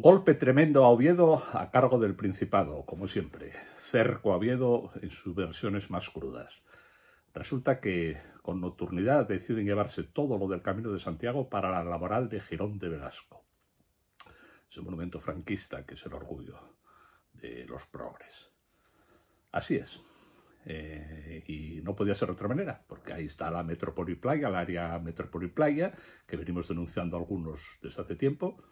Golpe tremendo a Oviedo a cargo del Principado, como siempre. Cerco a Oviedo en sus versiones más crudas. Resulta que con nocturnidad deciden llevarse todo lo del Camino de Santiago para la laboral de Girón de Velasco. Ese monumento franquista que es el orgullo de los progres. Así es. Eh, y no podía ser de otra manera, porque ahí está la Metropoli Playa, el área Metropoli Playa, que venimos denunciando algunos desde hace tiempo,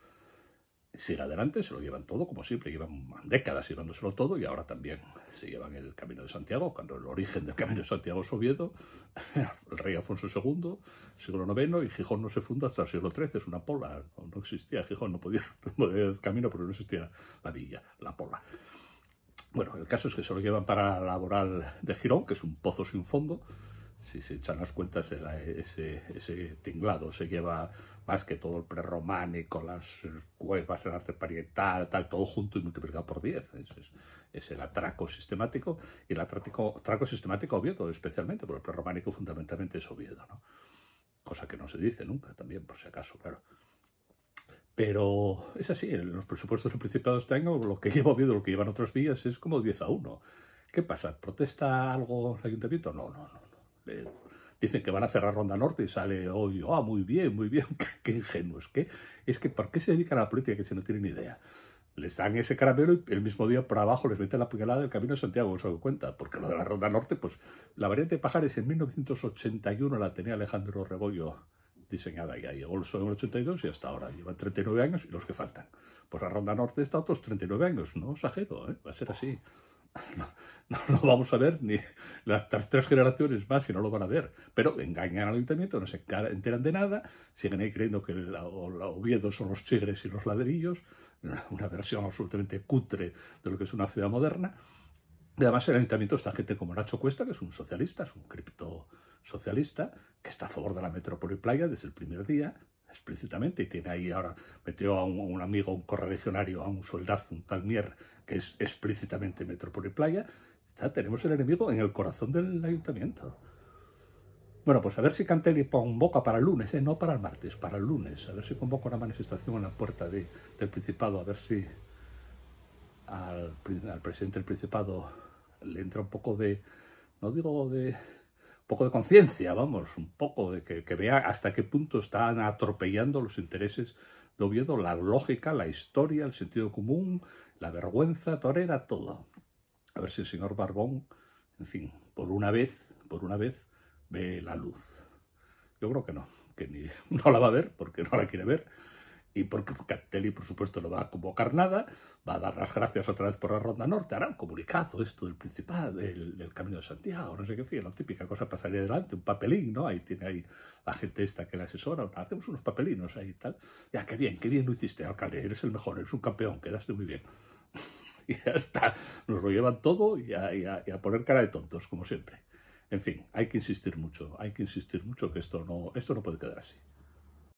sigue adelante, se lo llevan todo, como siempre, llevan décadas llevándoselo todo y ahora también se llevan el Camino de Santiago, cuando el origen del Camino de Santiago es Oviedo, el rey Alfonso II, siglo IX, y Gijón no se funda hasta el siglo XIII, es una pola, no, existía Gijón, no podía, poder el camino, porque no existía la villa, la pola. Bueno, el caso es que se lo llevan para la laboral de Girón, que es un pozo sin fondo, si se echan las cuentas, ese, ese tinglado se lleva más que todo el prerrománico, las cuevas, el arte parietal, tal, todo junto y multiplicado por 10. Es, el atraco sistemático y el atraco, atraco sistemático obvio especialmente, porque el prerrománico fundamentalmente es obvio. ¿no? cosa que no se dice nunca también, por si acaso, claro. Pero es así, en los presupuestos del tengo este lo que lleva Oviedo, lo que llevan otros días, es como 10 a 1. ¿Qué pasa? ¿Protesta algo el ayuntamiento? no, no. no. Eh, dicen que van a cerrar Ronda Norte y sale hoy, ah, muy bien, muy bien, qué, ingenuos, es que ¿por qué se dedican a la política que si no tienen ni idea? Les dan ese caramelo y el mismo día por abajo les meten la puñalada del Camino de Santiago, os doy cuenta, porque lo de la Ronda Norte, pues la variante de Pajares en 1981 la tenía Alejandro Rebollo diseñada ya llegó el en el 82 y hasta ahora llevan 39 años y los que faltan. Pues la Ronda Norte está otros 39 años, no exagero, ¿eh? va a ser así. No, no lo vamos a ver, ni las, tres generaciones más si no lo van a ver. Pero engañan al ayuntamiento, no se enteran de nada, siguen ahí creyendo que la Oviedo son los chigres y los ladrillos, una, versión absolutamente cutre de lo que es una ciudad moderna. Y además el ayuntamiento está gente como Nacho Cuesta, que es un socialista, es un cripto socialista, que está a favor de la metrópoli playa desde el primer día, explícitamente. Y tiene ahí ahora, metió a un, amigo, un correligionario, a un soldado, un tal Mier, que es explícitamente Metrópoli Playa. tenemos el enemigo en el corazón del ayuntamiento. Bueno, pues a ver si Cantelli convoca para el lunes, eh, no para el martes, para el lunes. A ver si convoca una manifestación en la puerta del Principado, a ver si al, al presidente del Principado le entra un poco de, no digo de poco de conciencia, vamos, un poco de que, vea hasta qué punto están atropellando los intereses de Oviedo, la lógica, la historia, el sentido común, la vergüenza torera, todo. A ver si el señor Barbón, en fin, por una vez, por una vez, ve la luz. Yo creo que no, que ni, no la va a ver porque no la quiere ver y porque Catelli, por supuesto, no va a convocar nada, va a dar las gracias otra vez por la Ronda Norte, hará un comunicado esto del Principal, del, Camino de Santiago, no sé qué, la típica cosa pasaría adelante, un papelín, ¿no? Ahí tiene ahí la gente esta que la asesora, hacemos unos papelinos ahí y tal. Ya, qué bien, qué bien lo hiciste, alcalde, eres el mejor, eres un campeón, quedaste muy bien. y ya está, nos lo llevan todo y a, y a poner cara de tontos, como siempre. En fin, hay que insistir mucho, hay que insistir mucho que esto no, esto no puede quedar así.